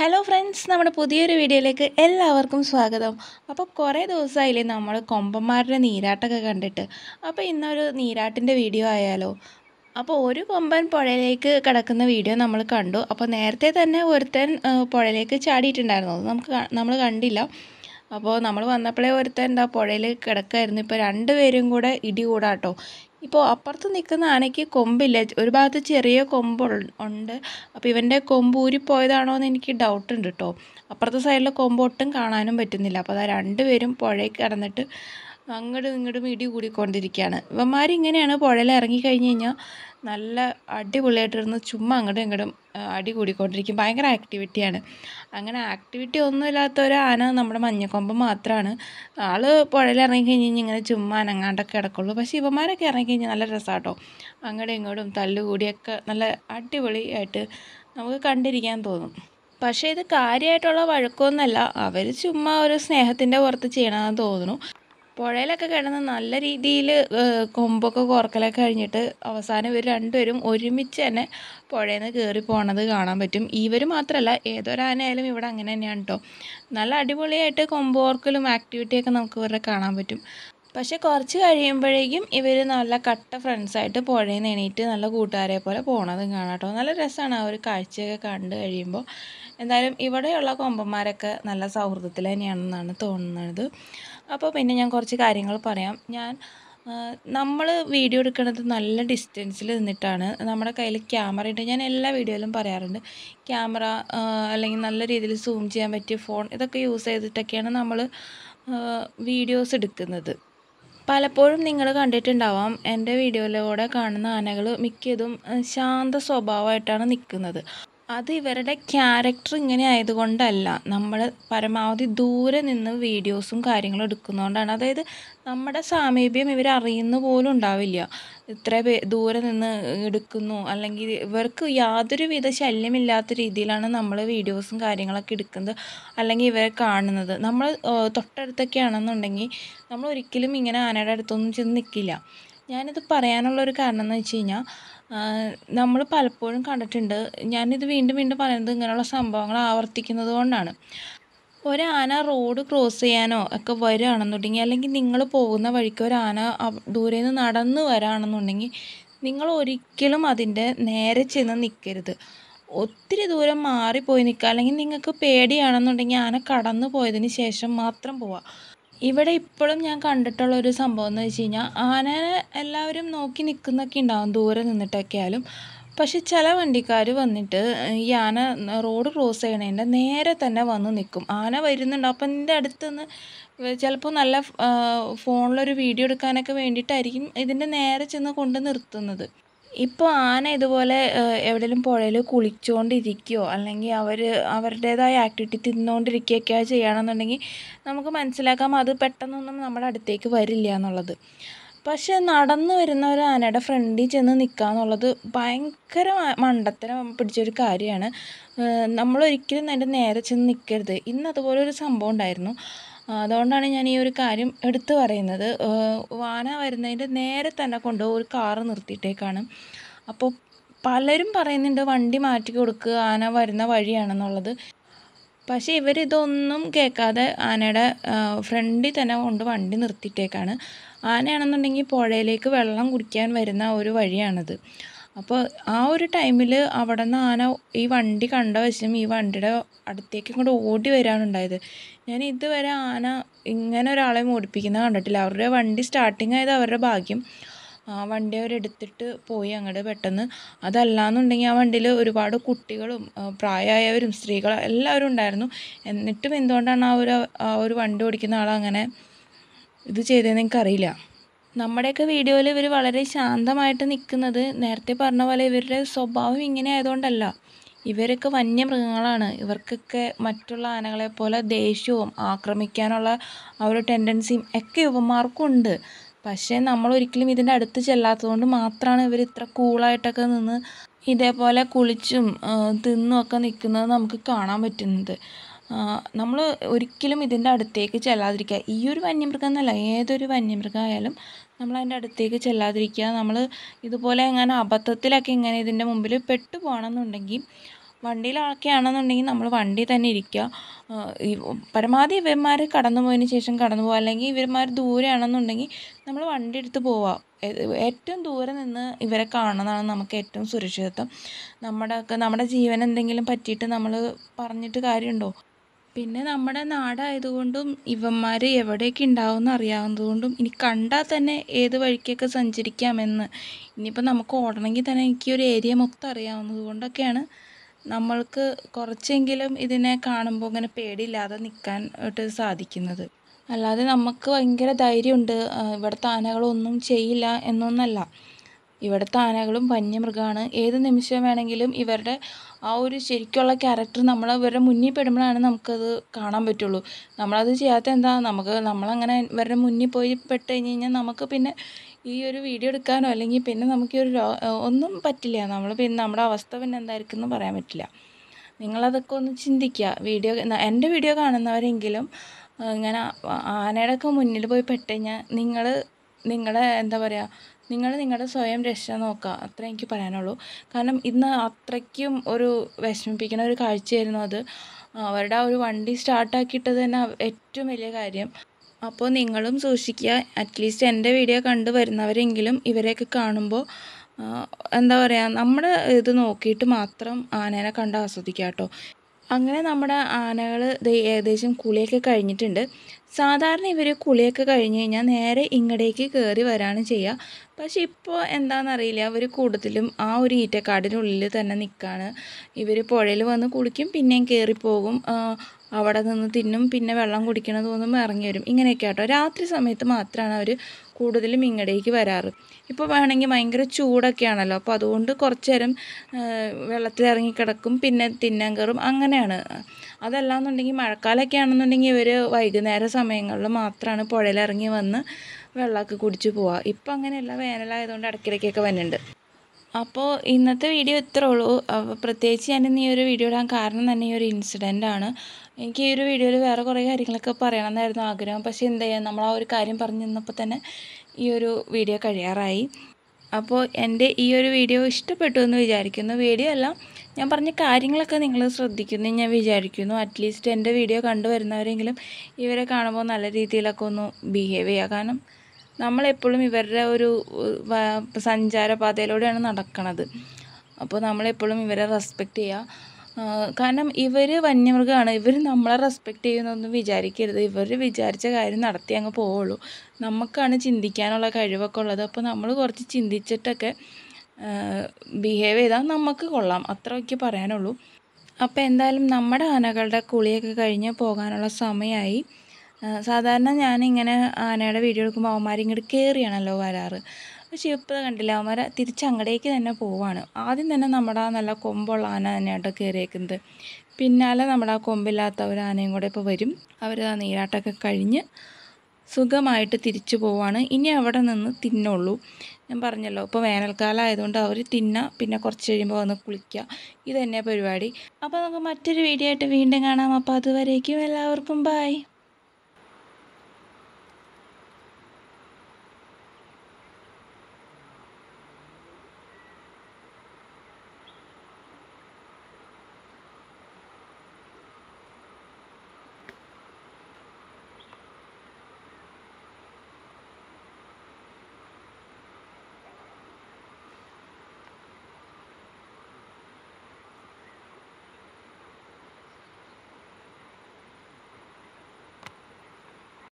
hello friends നമ്മുടെ പുതിയൊരു വീഡിയോയിലേക്ക് എല്ലാവർക്കും സ്വാഗതം അപ്പോൾ കുറേ ദിവസമായില്ലേ നമ്മൾ കൊമ്പന്മാരുടെ നീരാട്ടൊക്കെ കണ്ടിട്ട് അപ്പോൾ ഇന്നൊരു നീരാട്ടിൻ്റെ വീഡിയോ ആയാലോ അപ്പോൾ ഒരു കൊമ്പൻ പുഴയിലേക്ക് കിടക്കുന്ന വീഡിയോ നമ്മൾ കണ്ടു അപ്പോൾ നേരത്തെ തന്നെ ഒരുത്തൻ പുഴയിലേക്ക് ചാടിയിട്ടുണ്ടായിരുന്നു നമുക്ക് നമ്മൾ കണ്ടില്ല അപ്പോൾ നമ്മൾ വന്നപ്പോഴേ ഒരുത്തൻ എന്താ പുഴയിൽ കിടക്കായിരുന്നു ഇപ്പോൾ രണ്ടുപേരും കൂടെ ഇടി കൂടാട്ടോ ഇപ്പോൾ അപ്പുറത്ത് നിൽക്കുന്ന ആനയ്ക്ക് കൊമ്പില്ല ഒരു ഭാഗത്ത് ചെറിയ കൊമ്പ് ഉണ്ട് അപ്പോൾ ഇവൻ്റെ കൊമ്പ് ഊരിപ്പോയതാണോ എന്ന് എനിക്ക് ഡൗട്ട് ഉണ്ട് കേട്ടോ അപ്പുറത്തെ സൈഡിലെ കൊമ്പ് ഒട്ടും കാണാനും പറ്റുന്നില്ല അപ്പോൾ അതാ രണ്ടുപേരും പുഴയിൽ കിടന്നിട്ട് അങ്ങോട്ടും ഇങ്ങോട്ടും ഇടി കൂടിക്കൊണ്ടിരിക്കുകയാണ് ഇവന്മാരിങ്ങനെയാണ് പുഴയിൽ ഇറങ്ങി കഴിഞ്ഞ് കഴിഞ്ഞാൽ നല്ല അടിപൊളിയായിട്ടിരുന്ന് ചുമ്മാ അങ്ങോട്ടും ഇങ്ങോട്ടും അടി കൂടിക്കൊണ്ടിരിക്കും ഭയങ്കര ആക്ടിവിറ്റിയാണ് അങ്ങനെ ആക്ടിവിറ്റി ഒന്നുമില്ലാത്ത ഒരു ആന നമ്മുടെ മഞ്ഞക്കൊമ്പ് മാത്രമാണ് ആൾ പുഴയിൽ ഇറങ്ങിക്കഴിഞ്ഞ് കഴിഞ്ഞാൽ ഇങ്ങനെ ചുമ്മാ അനങ്ങാണ്ടൊക്കെ കിടക്കുള്ളൂ പക്ഷേ ഇവന്മാരൊക്കെ ഇറങ്ങിക്കഴിഞ്ഞാൽ നല്ല രസമാട്ടോ അങ്ങോട്ടും ഇങ്ങോട്ടും തല്ലുകൂടിയൊക്കെ നല്ല അടിപൊളിയായിട്ട് നമുക്ക് കണ്ടിരിക്കാൻ തോന്നും പക്ഷേ ഇത് കാര്യമായിട്ടുള്ള വഴക്കമൊന്നുമല്ല അവർ ചുമ്മാ ഒരു സ്നേഹത്തിൻ്റെ പുറത്ത് ചെയ്യണമെന്ന് തോന്നുന്നു പുഴയിലൊക്കെ കിടന്ന് നല്ല രീതിയിൽ കൊമ്പൊക്കെ കോർക്കലൊക്കെ കഴിഞ്ഞിട്ട് അവസാനം ഇവർ രണ്ടുപേരും ഒരുമിച്ച് തന്നെ പുഴയിൽ നിന്ന് കയറി പോണത് കാണാൻ പറ്റും ഇവർ മാത്രമല്ല ഏതൊരാനായാലും ഇവിടെ അങ്ങനെ തന്നെയാണ് കേട്ടോ നല്ല അടിപൊളിയായിട്ട് കൊമ്പ് ആക്ടിവിറ്റിയൊക്കെ നമുക്ക് ഇവരുടെ കാണാൻ പറ്റും പക്ഷെ കുറച്ച് കഴിയുമ്പോഴേക്കും ഇവർ നല്ല കട്ട ഫ്രണ്ട്സായിട്ട് പുഴയിൽ നിന്ന് എണീറ്റ് നല്ല കൂട്ടുകാരെ പോലെ പോണതും കാണാം കേട്ടോ നല്ല രസമാണ് ആ ഒരു കാഴ്ചയൊക്കെ കണ്ടു കഴിയുമ്പോൾ എന്തായാലും ഇവിടെയുള്ള കൊമ്പന്മാരൊക്കെ നല്ല സൗഹൃദത്തിൽ തന്നെയാണെന്നാണ് തോന്നുന്നത് അപ്പോൾ പിന്നെ ഞാൻ കുറച്ച് കാര്യങ്ങൾ പറയാം ഞാൻ നമ്മൾ വീഡിയോ എടുക്കുന്നത് നല്ല ഡിസ്റ്റൻസിൽ നിന്നിട്ടാണ് നമ്മുടെ കയ്യിൽ ക്യാമറ ഉണ്ട് ഞാൻ എല്ലാ വീഡിയോയിലും പറയാറുണ്ട് ക്യാമറ അല്ലെങ്കിൽ നല്ല രീതിയിൽ സൂം ചെയ്യാൻ പറ്റിയ ഫോൺ ഇതൊക്കെ യൂസ് ചെയ്തിട്ടൊക്കെയാണ് നമ്മൾ വീഡിയോസ് എടുക്കുന്നത് പലപ്പോഴും നിങ്ങൾ കണ്ടിട്ടുണ്ടാവാം എൻ്റെ വീഡിയോയിലൂടെ കാണുന്ന ആനകൾ മിക്കതും ശാന്ത സ്വഭാവമായിട്ടാണ് നിൽക്കുന്നത് അത് ഇവരുടെ ക്യാരക്ടർ ഇങ്ങനെ ആയതുകൊണ്ടല്ല നമ്മൾ പരമാവധി ദൂരെ നിന്ന് വീഡിയോസും കാര്യങ്ങളും എടുക്കുന്നതുകൊണ്ടാണ് അതായത് നമ്മുടെ സാമീപ്യം ഇവർ അറിയുന്ന പോലും ഉണ്ടാവില്ല ഇത്ര പേ ദൂരെ നിന്ന് എടുക്കുന്നു അല്ലെങ്കിൽ ഇവർക്ക് യാതൊരു വിധ ശല്യമില്ലാത്ത രീതിയിലാണ് നമ്മൾ വീഡിയോസും കാര്യങ്ങളൊക്കെ എടുക്കുന്നത് അല്ലെങ്കിൽ ഇവരെ കാണുന്നത് നമ്മൾ തൊട്ടടുത്തൊക്കെ ആണെന്നുണ്ടെങ്കിൽ നമ്മൾ ഒരിക്കലും ഇങ്ങനെ ആനയുടെ അടുത്തൊന്നും ചെന്ന് നിൽക്കില്ല ഞാനിത് പറയാനുള്ളൊരു കാരണം എന്ന് വെച്ച് കഴിഞ്ഞാൽ നമ്മൾ പലപ്പോഴും കണ്ടിട്ടുണ്ട് ഞാനിത് വീണ്ടും വീണ്ടും പറയുന്നത് ഇങ്ങനെയുള്ള സംഭവങ്ങൾ ആവർത്തിക്കുന്നത് കൊണ്ടാണ് ഒരാന റോഡ് ക്രോസ് ചെയ്യാനോ ഒക്കെ വരികയാണെന്നുണ്ടെങ്കിൽ അല്ലെങ്കിൽ നിങ്ങൾ പോകുന്ന വഴിക്ക് ഒരാന ദൂരെ നിന്ന് നടന്ന് വരാണെന്നുണ്ടെങ്കിൽ നിങ്ങൾ ഒരിക്കലും അതിൻ്റെ നേരെ ചെന്ന് നിൽക്കരുത് ഒത്തിരി ദൂരം മാറിപ്പോയി നിൽക്കുക അല്ലെങ്കിൽ നിങ്ങൾക്ക് പേടിയാണെന്നുണ്ടെങ്കിൽ ആന കടന്നു പോയതിന് ശേഷം മാത്രം പോവുക ഇവിടെ ഇപ്പോഴും ഞാൻ കണ്ടിട്ടുള്ള ഒരു സംഭവം എന്ന് വെച്ച് കഴിഞ്ഞാൽ ആനേനെ എല്ലാവരും നോക്കി നിൽക്കുന്നൊക്കെ ഉണ്ടാവും ദൂരെ നിന്നിട്ടൊക്കെ ആയാലും പക്ഷെ ചില വണ്ടിക്കാർ വന്നിട്ട് ഈ ആന റോഡ് ക്രോസ് ചെയ്യണേൻ്റെ നേരെ തന്നെ വന്ന് നിൽക്കും ആന വരുന്നുണ്ട് അപ്പം എൻ്റെ അടുത്തുനിന്ന് ചിലപ്പോൾ നല്ല ഫോണിലൊരു വീഡിയോ എടുക്കാനൊക്കെ വേണ്ടിയിട്ടായിരിക്കും ഇതിൻ്റെ നേരെ ചെന്ന് കൊണ്ട് നിർത്തുന്നത് ഇപ്പോൾ ആന ഇതുപോലെ എവിടെയെങ്കിലും പുഴയിൽ കുളിച്ചുകൊണ്ടിരിക്കുകയോ അല്ലെങ്കിൽ അവർ അവരുടേതായ ആക്ടിവിറ്റി തിന്നുകൊണ്ടിരിക്കുകയൊക്കെ ചെയ്യുകയാണെന്നുണ്ടെങ്കിൽ നമുക്ക് മനസ്സിലാക്കാം അത് പെട്ടെന്നൊന്നും നമ്മുടെ അടുത്തേക്ക് വരില്ല എന്നുള്ളത് പക്ഷെ നടന്നു വരുന്ന ഒരു ആനയുടെ ഫ്രണ്ടിൽ ചെന്ന് നിൽക്കുക എന്നുള്ളത് ഭയങ്കര മണ്ടത്തരം പിടിച്ചൊരു കാര്യമാണ് നമ്മളൊരിക്കലും അതിൻ്റെ നേരെ ചെന്ന് നിൽക്കരുത് ഇന്ന് അതുപോലെ ഒരു സംഭവം ഉണ്ടായിരുന്നു അതുകൊണ്ടാണ് ഞാൻ ഈ ഒരു കാര്യം എടുത്തു പറയുന്നത് വാന വരുന്നതിൻ്റെ നേരെ തന്നെ കൊണ്ട് ഒരു കാറ് നിർത്തിയിട്ടേക്കാണ് അപ്പോൾ പലരും പറയുന്നുണ്ട് വണ്ടി മാറ്റി കൊടുക്കുക ആന വരുന്ന വഴിയാണെന്നുള്ളത് പക്ഷേ ഇവരിതൊന്നും കേൾക്കാതെ ആനയുടെ ഫ്രണ്ടിൽ തന്നെ കൊണ്ട് വണ്ടി നിർത്തിയിട്ടേക്കാണ് ആനയാണെന്നുണ്ടെങ്കിൽ പുഴയിലേക്ക് വെള്ളം കുടിക്കാൻ വരുന്ന ഒരു വഴിയാണത് അപ്പോൾ ആ ഒരു ടൈമിൽ അവിടെ നിന്ന് ആന ഈ വണ്ടി കണ്ട വശം ഈ വണ്ടിയുടെ അടുത്തേക്ക് ഇങ്ങോട്ട് ഓടി വരാനുണ്ടായത് ഞാൻ ഇതുവരെ ആന ഇങ്ങനെ ഒരാളെ ഓടിപ്പിക്കുന്നത് കണ്ടിട്ടില്ല അവരുടെ വണ്ടി സ്റ്റാർട്ടിങ് ആയത് അവരുടെ ഭാഗ്യം ആ വണ്ടി അവരെടുത്തിട്ട് പോയി അങ്ങോട്ട് പെട്ടെന്ന് അതല്ലാന്നുണ്ടെങ്കിൽ ആ വണ്ടിയിൽ ഒരുപാട് കുട്ടികളും പ്രായമായവരും സ്ത്രീകളും എല്ലാവരും ഉണ്ടായിരുന്നു എന്നിട്ടും എന്തുകൊണ്ടാണ് ആ ഒരു ആ ഒരു വണ്ടി ഓടിക്കുന്ന ആളങ്ങനെ ഇത് ചെയ്തതെന്ന് എനിക്കറിയില്ല നമ്മുടെയൊക്കെ വീഡിയോയിൽ ഇവർ വളരെ ശാന്തമായിട്ട് നിൽക്കുന്നത് നേരത്തെ പറഞ്ഞ പോലെ ഇവരുടെ സ്വഭാവം ഇങ്ങനെ ആയതുകൊണ്ടല്ല ഇവരൊക്കെ വന്യമൃഗങ്ങളാണ് ഇവർക്കൊക്കെ മറ്റുള്ള ആനകളെ പോലെ ദേഷ്യവും ആക്രമിക്കാനുള്ള ആ ഒരു ടെൻഡൻസിയും ഒക്കെ ഇവന്മാർക്കുണ്ട് പക്ഷേ നമ്മൾ ഒരിക്കലും ഇതിൻ്റെ അടുത്ത് ചെല്ലാത്തതുകൊണ്ട് മാത്രമാണ് ഇവർ ഇത്ര കൂളായിട്ടൊക്കെ നിന്ന് ഇതേപോലെ കുളിച്ചും തിന്നും ഒക്കെ നിൽക്കുന്നത് നമുക്ക് കാണാൻ പറ്റുന്നത് നമ്മൾ ഒരിക്കലും ഇതിൻ്റെ അടുത്തേക്ക് ചെല്ലാതിരിക്കുക ഈ ഒരു വന്യമൃഗം എന്നല്ല ഏതൊരു വന്യമൃഗമായാലും നമ്മൾ അതിൻ്റെ അടുത്തേക്ക് ചെല്ലാതിരിക്കുക നമ്മൾ ഇതുപോലെ എങ്ങനെ അബദ്ധത്തിലൊക്കെ ഇങ്ങനെ ഇതിൻ്റെ മുമ്പിൽ പെട്ടു പോകണമെന്നുണ്ടെങ്കിൽ വണ്ടിയിലൊക്കെ ആണെന്നുണ്ടെങ്കിൽ നമ്മൾ വണ്ടി തന്നെ ഇരിക്കുക പരമാവധി ഇവന്മാർ കടന്നു പോയതിന് ശേഷം കടന്നു പോകുക അല്ലെങ്കിൽ ഇവന്മാർ ദൂരെയാണെന്നുണ്ടെങ്കിൽ നമ്മൾ വണ്ടി എടുത്ത് പോവുക ഏറ്റവും ദൂരെ നിന്ന് ഇവരെ കാണുന്നതാണ് നമുക്ക് ഏറ്റവും സുരക്ഷിതത്വം നമ്മുടെ നമ്മുടെ ജീവൻ എന്തെങ്കിലും പറ്റിയിട്ട് നമ്മൾ പറഞ്ഞിട്ട് കാര്യമുണ്ടോ പിന്നെ നമ്മുടെ നാടായതുകൊണ്ടും ഇവന്മാർ എവിടെയൊക്കെ ഉണ്ടാവുമെന്ന് അറിയാവുന്നതുകൊണ്ടും ഇനി കണ്ടാൽ തന്നെ ഏത് വഴിക്കൊക്കെ സഞ്ചരിക്കാമെന്ന് ഇനിയിപ്പോൾ നമുക്ക് ഓടണമെങ്കിൽ തന്നെ എനിക്ക് ഒരു ഏരിയ മൊത്തം അറിയാവുന്നത് കൊണ്ടൊക്കെയാണ് നമ്മൾക്ക് കുറച്ചെങ്കിലും ഇതിനെ കാണുമ്പോൾ ഇങ്ങനെ പേടിയില്ലാതെ നിൽക്കാൻ ആയിട്ട് സാധിക്കുന്നത് അല്ലാതെ നമുക്ക് ഭയങ്കര ധൈര്യമുണ്ട് ഇവിടുത്തെ ആനകളൊന്നും ചെയ്യില്ല എന്നൊന്നല്ല ഇവിടുത്തെ ആനകളും വന്യമൃഗമാണ് ഏത് നിമിഷം വേണമെങ്കിലും ഇവരുടെ ആ ഒരു ശരിക്കുള്ള ക്യാരക്ടർ നമ്മൾ ഇവരുടെ മുന്നിൽ പെടുമ്പോഴാണ് നമുക്കത് കാണാൻ പറ്റുള്ളൂ നമ്മളത് ചെയ്യാത്ത എന്താ നമുക്ക് നമ്മളങ്ങനെ ഇവരുടെ മുന്നിൽ പോയി പെട്ട് കഴിഞ്ഞ് കഴിഞ്ഞാൽ നമുക്ക് പിന്നെ ഈ ഒരു വീഡിയോ എടുക്കാനോ അല്ലെങ്കിൽ പിന്നെ നമുക്ക് ഒരു ഒന്നും പറ്റില്ല നമ്മൾ പിന്നെ നമ്മുടെ അവസ്ഥ പിന്നെ എന്തായിരിക്കും എന്ന് പറയാൻ പറ്റില്ല നിങ്ങളതൊക്കെ ഒന്ന് ചിന്തിക്കുക വീഡിയോ എൻ്റെ വീഡിയോ കാണുന്നവരെങ്കിലും ഇങ്ങനെ ആനയുടെ ഒക്കെ മുന്നിൽ പോയി കഴിഞ്ഞാൽ നിങ്ങൾ നിങ്ങളെ എന്താ പറയുക നിങ്ങൾ നിങ്ങളുടെ സ്വയം രക്ഷ നോക്കുക അത്ര എനിക്ക് പറയാനുള്ളൂ കാരണം ഇന്ന് അത്രയ്ക്കും ഒരു വിഷമിപ്പിക്കുന്ന ഒരു കാഴ്ചയായിരുന്നു അത് അവരുടെ ആ ഒരു വണ്ടി സ്റ്റാർട്ടാക്കിയിട്ടത് തന്നെ ഏറ്റവും വലിയ കാര്യം അപ്പോൾ നിങ്ങളും സൂക്ഷിക്കുക അറ്റ്ലീസ്റ്റ് എൻ്റെ വീഡിയോ കണ്ടു വരുന്നവരെങ്കിലും ഇവരെയൊക്കെ കാണുമ്പോൾ എന്താ പറയുക നമ്മുടെ ഇത് നോക്കിയിട്ട് മാത്രം ആനേനെ കണ്ട് ആസ്വദിക്കുക കേട്ടോ അങ്ങനെ നമ്മുടെ ആനകൾ ഏകദേശം കുളിയൊക്കെ കഴിഞ്ഞിട്ടുണ്ട് സാധാരണ ഇവർ കുളിയൊക്കെ കഴിഞ്ഞ് കഴിഞ്ഞാൽ നേരെ ഇങ്ങടേക്ക് കയറി വരാണ് ചെയ്യുക പക്ഷേ ഇപ്പോൾ എന്താണെന്നറിയില്ല അവർ കൂടുതലും ആ ഒരു ഈറ്റക്കാടിനുള്ളിൽ തന്നെ നിൽക്കുകയാണ് ഇവർ പുഴയിൽ വന്ന് കുളിക്കും പിന്നെയും കയറിപ്പോകും അവിടെ നിന്ന് തിന്നും പിന്നെ വെള്ളം കുടിക്കണം തോന്നുമ്പോൾ ഇറങ്ങി വരും ഇങ്ങനെയൊക്കെ ആട്ടോ രാത്രി സമയത്ത് മാത്രമാണ് അവർ കൂടുതലും ഇങ്ങടേക്ക് വരാറ് ഇപ്പോൾ വേണമെങ്കിൽ ഭയങ്കര ചൂടൊക്കെയാണല്ലോ അപ്പോൾ അതുകൊണ്ട് കുറച്ച് നേരം വെള്ളത്തിലിറങ്ങി കിടക്കും പിന്നെ തിന്നാൻ കയറും അങ്ങനെയാണ് എന്നുണ്ടെങ്കിൽ മഴക്കാലമൊക്കെ ആണെന്നുണ്ടെങ്കിൽ ഇവർ വൈകുന്നേര സമയങ്ങളിൽ മാത്രമാണ് പുഴയിലിറങ്ങി വന്ന് വെള്ളമൊക്കെ കുടിച്ച് പോവുക ഇപ്പം അങ്ങനെയല്ല വേനലായതുകൊണ്ട് ഇടയ്ക്കിടയ്ക്കൊക്കെ വരുന്നുണ്ട് അപ്പോൾ ഇന്നത്തെ വീഡിയോ ഇത്രേ ഉള്ളൂ അപ്പോൾ പ്രത്യേകിച്ച് ഞാൻ ഇന്ന് ഈ ഒരു വീഡിയോ ഇടാൻ കാരണം തന്നെ ഈ ഒരു ഇൻസിഡൻ്റ് ആണ് എനിക്ക് ഈ ഒരു വീഡിയോയിൽ വേറെ കുറേ കാര്യങ്ങളൊക്കെ പറയണമെന്നായിരുന്നു ആഗ്രഹം പക്ഷേ എന്താ ചെയ്യാം നമ്മൾ ആ ഒരു കാര്യം പറഞ്ഞു നിന്നപ്പോൾ തന്നെ ഈ ഒരു വീഡിയോ കഴിയാറായി അപ്പോൾ എൻ്റെ ഈ ഒരു വീഡിയോ ഇഷ്ടപ്പെട്ടു എന്ന് വിചാരിക്കുന്നു വീഡിയോ അല്ല ഞാൻ പറഞ്ഞ കാര്യങ്ങളൊക്കെ നിങ്ങൾ ശ്രദ്ധിക്കുന്നു ഞാൻ വിചാരിക്കുന്നു അറ്റ്ലീസ്റ്റ് എൻ്റെ വീഡിയോ കണ്ടുവരുന്നവരെങ്കിലും ഇവരെ കാണുമ്പോൾ നല്ല രീതിയിലൊക്കെ ഒന്ന് ബിഹേവ് ചെയ്യുക കാരണം നമ്മളെപ്പോഴും ഇവരുടെ ഒരു സഞ്ചാരപാതയിലൂടെയാണ് നടക്കണത് അപ്പോൾ നമ്മളെപ്പോഴും ഇവരെ റെസ്പെക്റ്റ് ചെയ്യുക കാരണം ഇവർ വന്യമൃഗമാണ് ഇവർ നമ്മളെ റെസ്പെക്റ്റ് ചെയ്യുന്നൊന്നും വിചാരിക്കരുത് ഇവർ വിചാരിച്ച കാര്യം നടത്തി അങ്ങ് പോവുള്ളൂ നമുക്കാണ് ചിന്തിക്കാനുള്ള കഴിവൊക്കെ ഉള്ളത് അപ്പോൾ നമ്മൾ കുറച്ച് ചിന്തിച്ചിട്ടൊക്കെ ബിഹേവ് ചെയ്താൽ നമുക്ക് കൊള്ളാം അത്രയൊക്കെ പറയാനുള്ളൂ അപ്പോൾ എന്തായാലും നമ്മുടെ ആനകളുടെ കുളിയൊക്കെ കഴിഞ്ഞ് പോകാനുള്ള സമയമായി സാധാരണ ഞാനിങ്ങനെ ആനയുടെ വീഡിയോ എടുക്കുമ്പോൾ അവന്മാർ ഇങ്ങോട്ട് കയറിയാണല്ലോ വരാറ് പക്ഷേ ഇപ്പോൾ കണ്ടില്ല അവന്മാർ തിരിച്ച് അങ്ങടേക്ക് തന്നെ പോവാണ് ആദ്യം തന്നെ നമ്മുടെ ആ നല്ല കൊമ്പുള്ള ആന തന്നെയാട്ടോ കയറിയേക്കുന്നത് പിന്നാലെ നമ്മുടെ ആ കൊമ്പില്ലാത്ത ഒരു ആനയും കൂടെ ഇപ്പോൾ വരും അവർ ആ നീരാട്ടമൊക്കെ കഴിഞ്ഞ് സുഖമായിട്ട് തിരിച്ചു പോവാണ് ഇനി അവിടെ നിന്ന് തിന്നുള്ളൂ ഞാൻ പറഞ്ഞല്ലോ ഇപ്പോൾ വേനൽക്കാലം ആയതുകൊണ്ട് അവർ തിന്ന പിന്നെ കുറച്ച് കഴിയുമ്പോൾ വന്ന് കുളിക്കുക ഇത് തന്നെ പരിപാടി അപ്പോൾ നമുക്ക് മറ്റൊരു വീഡിയോ ആയിട്ട് വീണ്ടും കാണാം അപ്പോൾ അതുവരേക്കും എല്ലാവർക്കും ബായ്